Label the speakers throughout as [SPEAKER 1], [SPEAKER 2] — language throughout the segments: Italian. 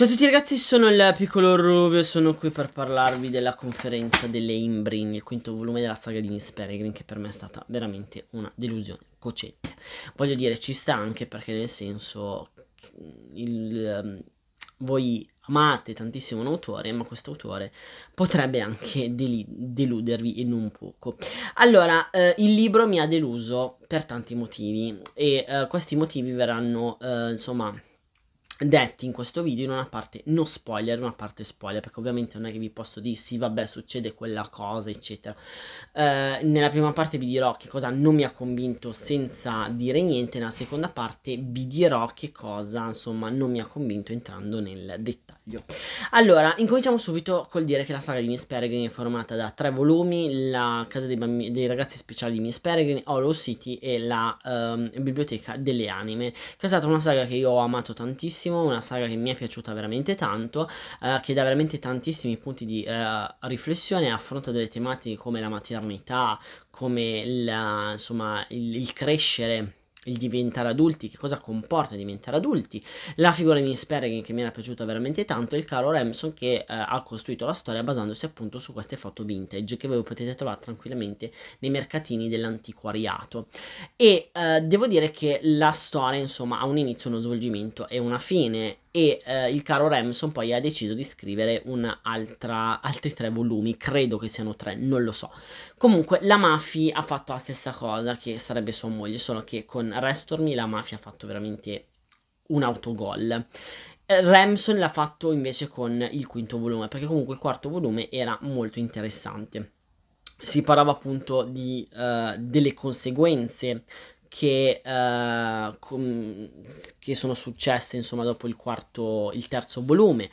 [SPEAKER 1] Ciao a tutti ragazzi, sono il piccolo Rubio, sono qui per parlarvi della conferenza delle Imbrin, il quinto volume della saga di Miss Peregrine, che per me è stata veramente una delusione cocente. Voglio dire, ci sta anche perché nel senso, il, um, voi amate tantissimo un autore, ma questo autore potrebbe anche deludervi e non poco. Allora, eh, il libro mi ha deluso per tanti motivi e eh, questi motivi verranno, eh, insomma detti in questo video in una parte non spoiler, una parte spoiler, perché ovviamente non è che vi posso dire sì, vabbè, succede quella cosa, eccetera. Eh, nella prima parte vi dirò che cosa non mi ha convinto senza dire niente, nella seconda parte vi dirò che cosa, insomma, non mi ha convinto entrando nel dettaglio. Dio. Allora, incominciamo subito col dire che la saga di Miss Peregrine è formata da tre volumi, la casa dei, bambini, dei ragazzi speciali di Miss Peregrine, Hollow City e la um, biblioteca delle anime, che è stata una saga che io ho amato tantissimo, una saga che mi è piaciuta veramente tanto, uh, che dà veramente tantissimi punti di uh, riflessione, affronta delle tematiche come la maternità, come la, insomma, il, il crescere il diventare adulti, che cosa comporta diventare adulti, la figura di Miss Peregrine che mi era piaciuta veramente tanto e il caro Remson che eh, ha costruito la storia basandosi appunto su queste foto vintage che voi potete trovare tranquillamente nei mercatini dell'antiquariato e eh, devo dire che la storia insomma ha un inizio, uno svolgimento e una fine e eh, il caro Remson poi ha deciso di scrivere un'altra, altri tre volumi, credo che siano tre, non lo so. Comunque la Mafia ha fatto la stessa cosa che sarebbe sua moglie, solo che con Restormi la Mafia ha fatto veramente un autogol. Eh, Remson l'ha fatto invece con il quinto volume, perché comunque il quarto volume era molto interessante si parlava appunto di, uh, delle conseguenze che, uh, com- che sono successe insomma dopo il, quarto, il terzo volume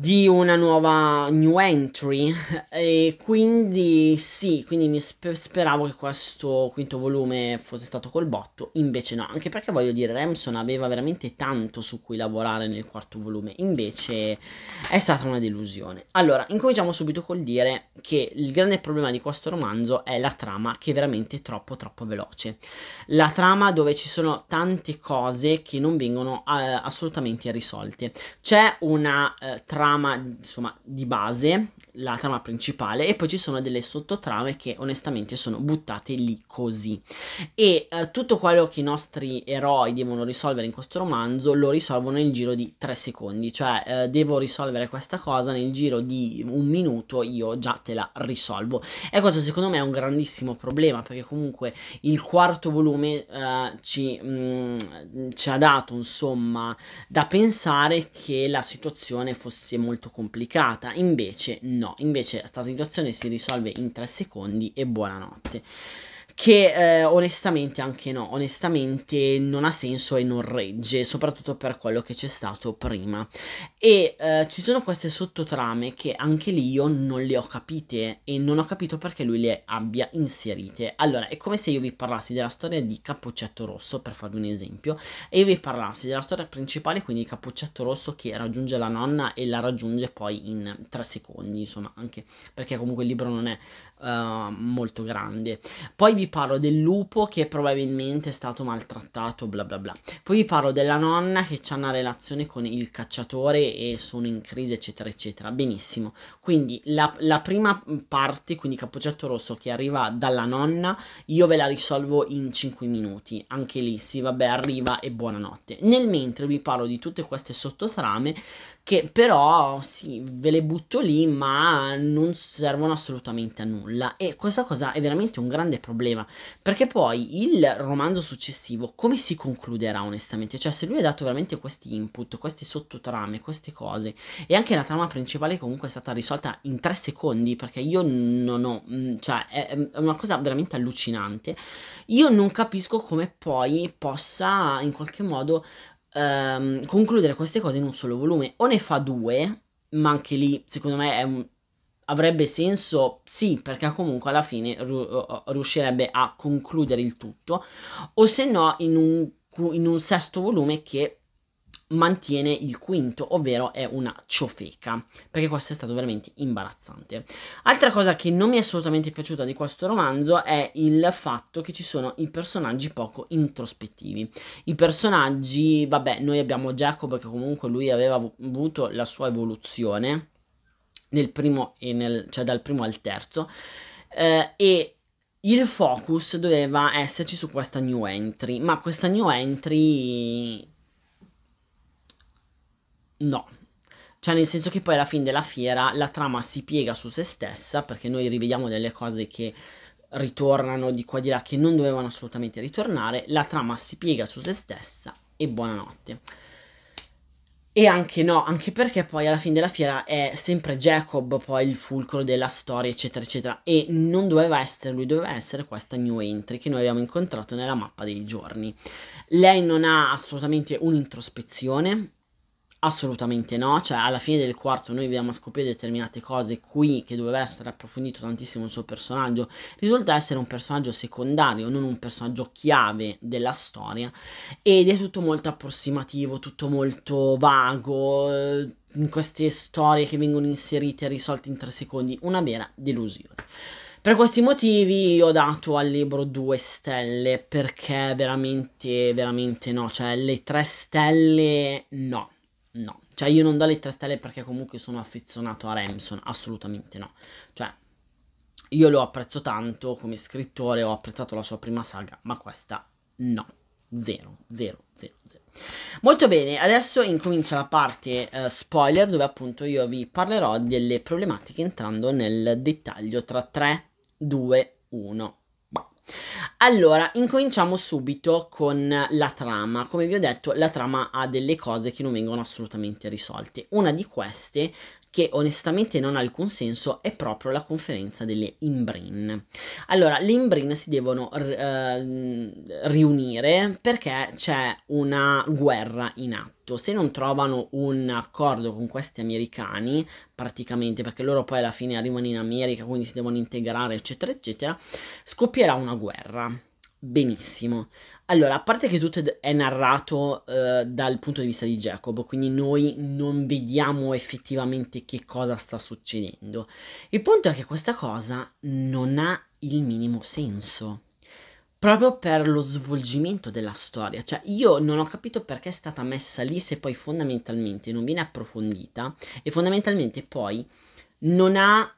[SPEAKER 1] di una nuova new entry e quindi sì, quindi mi speravo che questo quinto volume fosse stato col botto, invece no, anche perché voglio dire Ramson aveva veramente tanto su cui lavorare nel quarto volume, invece è stata una delusione. Allora, incominciamo subito col dire che il grande problema di questo romanzo è la trama che è veramente troppo troppo veloce. La trama dove ci sono tante cose che non vengono eh, assolutamente risolte. C'è una eh, trama trama, insomma, di base la trama principale e poi ci sono delle sottotrame che onestamente sono buttate lì così. E eh, tutto quello che i nostri eroi devono risolvere in questo romanzo lo risolvono nel giro di 3 secondi, cioè eh, devo risolvere questa cosa nel giro di un minuto io già te la risolvo. E questo secondo me è un grandissimo problema perché comunque il quarto volume eh, ci, mh, mm, ci ha dato insomma da pensare che la situazione fosse molto complicata, invece no No, invece sta situazione si risolve in 3 secondi e buonanotte che eh, onestamente anche no, onestamente non ha senso e non regge, soprattutto per quello che c'è stato prima. E eh, ci sono queste sottotrame che anche lì io non le ho capite e non ho capito perché lui le abbia inserite. Allora, è come se io vi parlassi della storia di Cappuccetto Rosso, per farvi un esempio, e io vi parlassi della storia principale, quindi Cappuccetto Rosso che raggiunge la nonna e la raggiunge poi in tre secondi, insomma, anche perché comunque il libro non è Ehm, molto grande. Poi vi parlo del lupo che probabilmente è stato maltrattato, bla bla bla. Poi vi parlo della nonna che ha una relazione con il cacciatore e sono in crisi, eccetera, eccetera. Benissimo. Quindi la, la prima parte, quindi Capocetto Rosso che arriva dalla nonna, io ve la risolvo in 5 minuti. Anche lì, sì, vabbè, arriva e buonanotte. Nel mentre vi parlo di tutte queste sottotrame che però sì, ve le butto lì, ma non servono assolutamente a nulla. E questa cosa è veramente un grande problema, perché poi il romanzo successivo come si concluderà onestamente? Cioè se lui ha dato veramente questi input, queste sottotrame, queste cose, e anche la trama principale comunque è stata risolta in tre secondi, perché io non ho, mm, cioè è una cosa veramente allucinante, io non capisco come poi possa in qualche modo um, concludere queste cose in un solo volume. O ne fa due, ma anche lì secondo me un... avrebbe senso, sì, perché comunque alla fine ru- riuscirebbe a concludere il tutto, o se no in un, in un sesto volume che mantiene il quinto, ovvero è una ciofeca, perché questo è stato veramente imbarazzante. Altra cosa che non mi è assolutamente piaciuta di questo romanzo è il fatto che ci sono i personaggi poco introspettivi. I personaggi, vabbè, noi abbiamo Jacob che comunque lui aveva avuto la sua evoluzione nel primo e nel, cioè dal primo al terzo eh, e il focus doveva esserci su questa new entry, ma questa new entry no. Cioè, nel senso che poi alla fine della fiera la trama si piega su se stessa, perché noi rivediamo delle cose che ritornano di qua e di là, che non dovevano assolutamente ritornare, la trama si piega su se stessa e buonanotte. E anche no, anche perché poi alla fine della fiera è sempre Jacob poi il fulcro della storia, eccetera, eccetera. E non doveva essere lui, doveva essere questa new entry che noi abbiamo incontrato nella mappa dei giorni. Lei non ha assolutamente un'introspezione, Assolutamente no, cioè alla fine del quarto noi a scoprire determinate cose qui che doveva essere approfondito tantissimo il suo personaggio, risulta essere un personaggio secondario, non un personaggio chiave della storia ed è tutto molto approssimativo, tutto molto vago, eh, in queste storie che vengono inserite e risolte in tre secondi, una vera delusione. Per questi motivi io ho dato al libro due stelle perché veramente, veramente no, cioè le tre stelle no No, cioè io non do le tre stelle perché comunque sono affezionato a Remson, assolutamente no. Cioè, io lo apprezzo tanto come scrittore, ho apprezzato la sua prima saga, ma questa no. Zero, zero, zero, zero. Molto bene, adesso incomincia la parte eh, spoiler dove appunto io vi parlerò delle problematiche entrando nel dettaglio tra 3, 2, 1. Allora, incominciamo subito con la trama. Come vi ho detto, la trama ha delle cose che non vengono assolutamente risolte. Una di queste che onestamente non ha alcun senso è proprio la conferenza delle Imbrin. Allora, le Imbrin si devono eh, riunire perché c'è una guerra in atto. Se non trovano un accordo con questi americani, praticamente perché loro poi alla fine arrivano in America, quindi si devono integrare, eccetera, eccetera, scoppierà una guerra benissimo. Allora, a parte che tutto è narrato eh, dal punto di vista di Jacob, quindi noi non vediamo effettivamente che cosa sta succedendo. Il punto è che questa cosa non ha il minimo senso. Proprio per lo svolgimento della storia, cioè io non ho capito perché è stata messa lì se poi fondamentalmente non viene approfondita e fondamentalmente poi non ha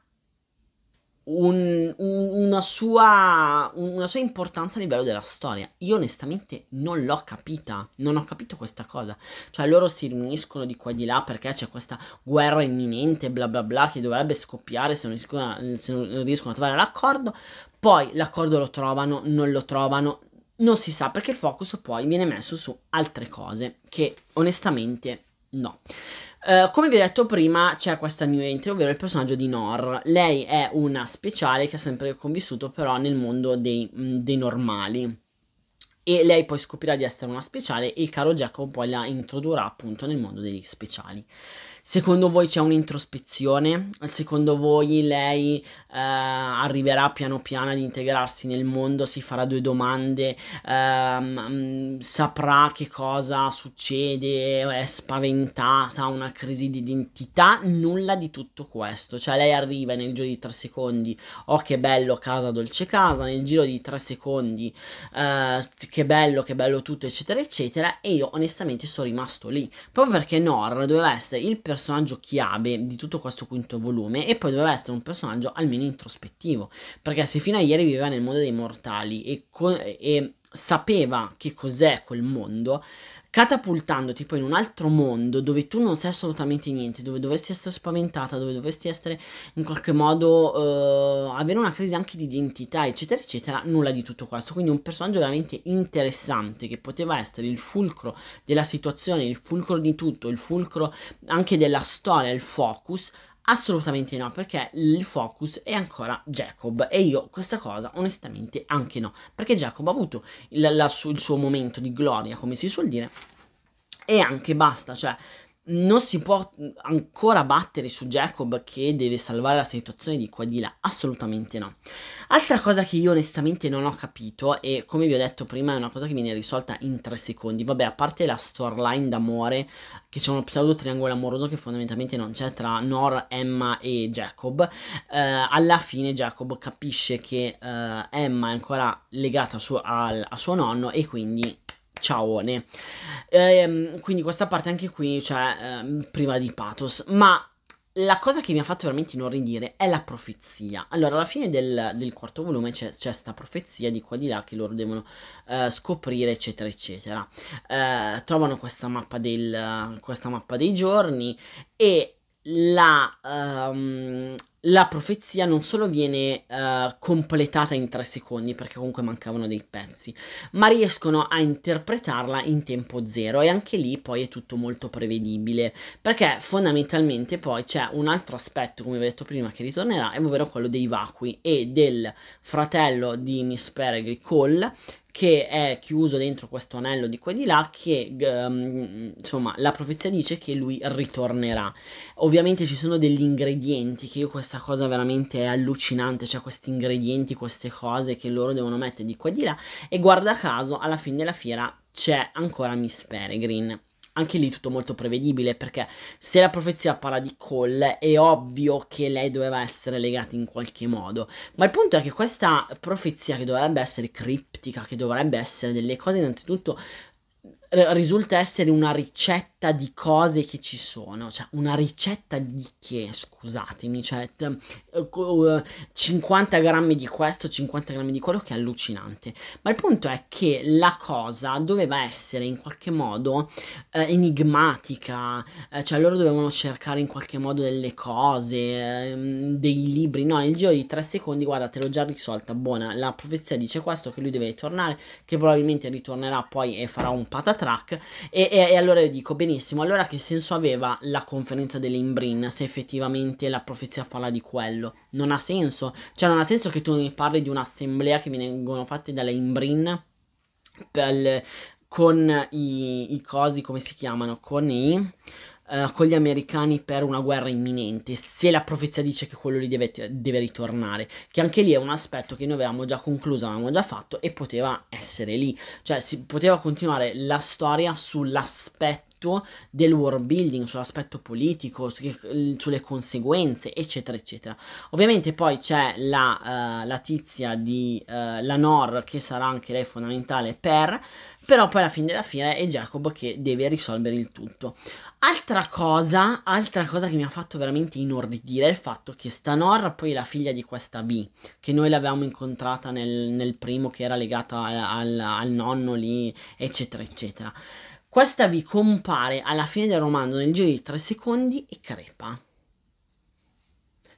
[SPEAKER 1] un, una, sua, una sua importanza a livello della storia. Io onestamente non l'ho capita, non ho capito questa cosa. Cioè loro si riuniscono di qua e di là perché c'è questa guerra imminente, bla bla bla, che dovrebbe scoppiare se non riescono a, se non riescono a trovare l'accordo. Poi l'accordo lo trovano, non lo trovano, non si sa perché il focus poi viene messo su altre cose che onestamente no. Eh, come vi ho detto prima, c'è questa new entry, ovvero il personaggio di Nor. Lei è una speciale che ha sempre convissuto però nel mondo dei, mh, mm, dei normali e lei poi scoprirà di essere una speciale e il caro Jack poi la introdurrà appunto nel mondo degli speciali. Secondo voi c'è un'introspezione? Secondo voi lei eh, arriverà piano piano ad integrarsi nel mondo, si farà due domande, ehm, saprà che cosa succede, è spaventata, ha una crisi di identità? Nulla di tutto questo. Cioè lei arriva nel giro di tre secondi, oh che bello casa, dolce casa, nel giro di tre secondi, eh, che bello, che bello tutto, eccetera, eccetera. E io onestamente sono rimasto lì, proprio perché Nor doveva essere il personaggio personaggio chiave di tutto questo quinto volume e poi doveva essere un personaggio almeno introspettivo, perché se fino a ieri viveva nel mondo dei mortali e, co- e sapeva che cos'è quel mondo, catapultandoti poi in un altro mondo dove tu non sai assolutamente niente, dove dovresti essere spaventata, dove dovresti essere in qualche modo uh, avere una crisi anche di identità, eccetera, eccetera, nulla di tutto questo. Quindi un personaggio veramente interessante che poteva essere il fulcro della situazione, il fulcro di tutto, il fulcro anche della storia, il focus Assolutamente no, perché il focus è ancora Jacob e io questa cosa onestamente anche no, perché Jacob ha avuto il, la, il suo momento di gloria, come si suol dire, e anche basta, cioè non si può ancora battere su Jacob che deve salvare la situazione di qua e di là, assolutamente no. Altra cosa che io onestamente non ho capito e come vi ho detto prima è una cosa che viene risolta in 3 secondi, vabbè a parte la storyline d'amore che c'è uno pseudo triangolo amoroso che fondamentalmente non c'è tra Nor, Emma e Jacob, eh, alla fine Jacob capisce che eh, Emma è ancora legata su, al, a suo nonno e quindi ciaone. Ehm, quindi questa parte anche qui, cioè, ehm, priva di pathos. Ma la cosa che mi ha fatto veramente inorridire è la profezia. Allora, alla fine del, del quarto volume c'è, questa profezia di qua di là che loro devono eh, scoprire, eccetera, eccetera. Eh, trovano questa mappa, del, questa mappa dei giorni e la, um, la profezia non solo viene uh, completata in tre secondi, perché comunque mancavano dei pezzi, ma riescono a interpretarla in tempo zero e anche lì poi è tutto molto prevedibile, perché fondamentalmente poi c'è un altro aspetto, come vi ho detto prima, che ritornerà, ovvero quello dei vacui e del fratello di Miss Peregrine Cole, che è chiuso dentro questo anello di qua e di là che um, insomma la profezia dice che lui ritornerà ovviamente ci sono degli ingredienti che io questa questa cosa veramente è allucinante, cioè questi ingredienti, queste cose che loro devono mettere di qua e di là e guarda caso alla fine della fiera c'è ancora Miss Peregrine anche lì tutto molto prevedibile perché se la profezia parla di Cole è ovvio che lei doveva essere legata in qualche modo ma il punto è che questa profezia che dovrebbe essere criptica che dovrebbe essere delle cose innanzitutto risulta essere una ricetta di cose che ci sono, cioè una ricetta di che, scusatemi, cioè 50 eh, eh, grammi di questo, 50 grammi di quello che è allucinante. Ma il punto è che la cosa doveva essere in qualche modo eh, enigmatica, eh, cioè loro dovevano cercare in qualche modo delle cose, eh, dei libri, no, nel giro di 3 secondi, guardate, l'ho già risolta, buona, la profezia dice questo, che lui deve ritornare, che probabilmente ritornerà poi e farà un patatà track. E, e, e allora io dico, benissimo, allora che senso aveva la conferenza dell'Imbrin se effettivamente la profezia parla di quello? Non ha senso. Cioè non ha senso che tu mi parli di un'assemblea che vengono fatte dalle Imbrin per, con i, i cosi, come si chiamano? Con i eh, con gli americani per una guerra imminente, se la profezia dice che quello lì deve, deve ritornare, che anche lì è un aspetto che noi avevamo già concluso, avevamo già fatto e poteva essere lì, cioè si poteva continuare la storia sull'aspetto del world building, sull'aspetto politico, sulle conseguenze, eccetera, eccetera. Ovviamente poi c'è la, uh, la tizia di uh, eh, Lanor che sarà anche lei fondamentale per, però poi alla fine della fine è Jacob che deve risolvere il tutto. Altra cosa, altra cosa che mi ha fatto veramente inorridire è il fatto che Stanor, poi la figlia di questa B, che noi l'avevamo incontrata nel, nel primo che era legata al, al, al nonno lì, eccetera, eccetera. Questa vi compare alla fine del romanzo nel giro di 3 secondi e crepa.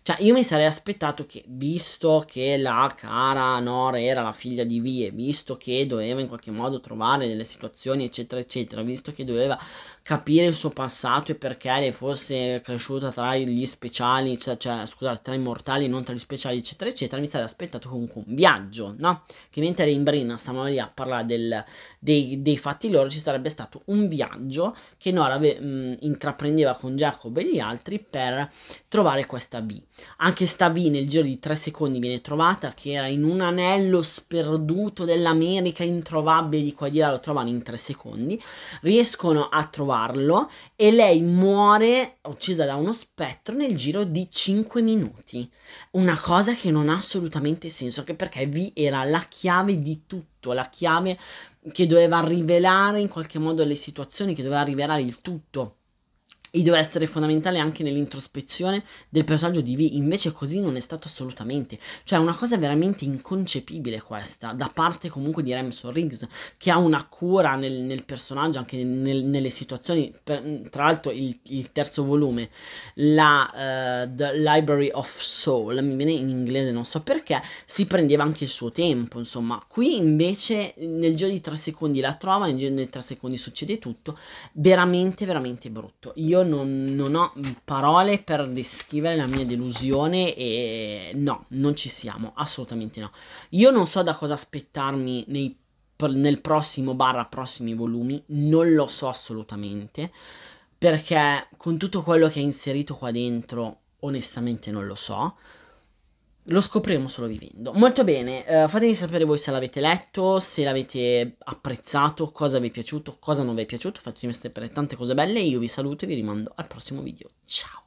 [SPEAKER 1] Cioè, io mi sarei aspettato che, visto che la cara Nora era la figlia di Vie, visto che doveva in qualche modo trovare delle situazioni, eccetera, eccetera, visto che doveva capire il suo passato e perché le fosse cresciuta tra gli speciali, cioè, cioè scusate, tra i mortali e non tra gli speciali, eccetera, eccetera, mi sarei aspettato comunque un viaggio, no? Che mentre in Brin stavano lì a parlare del, dei, dei, fatti loro, ci sarebbe stato un viaggio che Nora ave, mh, intraprendeva con Jacob e gli altri per trovare questa B. Anche Stavi nel giro di tre secondi viene trovata, che era in un anello sperduto dell'America, introvabile di qua e di là, lo trovano in tre secondi. Riescono a trovarlo e lei muore uccisa da uno spettro nel giro di cinque minuti. Una cosa che non ha assolutamente senso, anche perché vi era la chiave di tutto, la chiave che doveva rivelare in qualche modo le situazioni, che doveva rivelare il tutto e doveva essere fondamentale anche nell'introspezione del personaggio di V, invece così non è stato assolutamente, cioè è una cosa veramente inconcepibile questa, da parte comunque di Remson Riggs, che ha una cura nel, nel personaggio, anche nel, nelle situazioni, per, tra l'altro il, il, terzo volume, la uh, The Library of Soul, mi viene in inglese non so perché, si prendeva anche il suo tempo, insomma, qui invece nel giro di tre secondi la trova, nel giro di tre secondi succede tutto, veramente veramente brutto. Io non, non, ho parole per descrivere la mia delusione e no, non ci siamo, assolutamente no. Io non so da cosa aspettarmi nei, nel prossimo barra prossimi volumi, non lo so assolutamente, perché con tutto quello che è inserito qua dentro, onestamente non lo so. Lo scopriremo solo vivendo. Molto bene, eh, fatemi sapere voi se l'avete letto, se l'avete apprezzato, cosa vi è piaciuto, cosa non vi è piaciuto. Fatemi sapere tante cose belle. Io vi saluto e vi rimando al prossimo video. Ciao!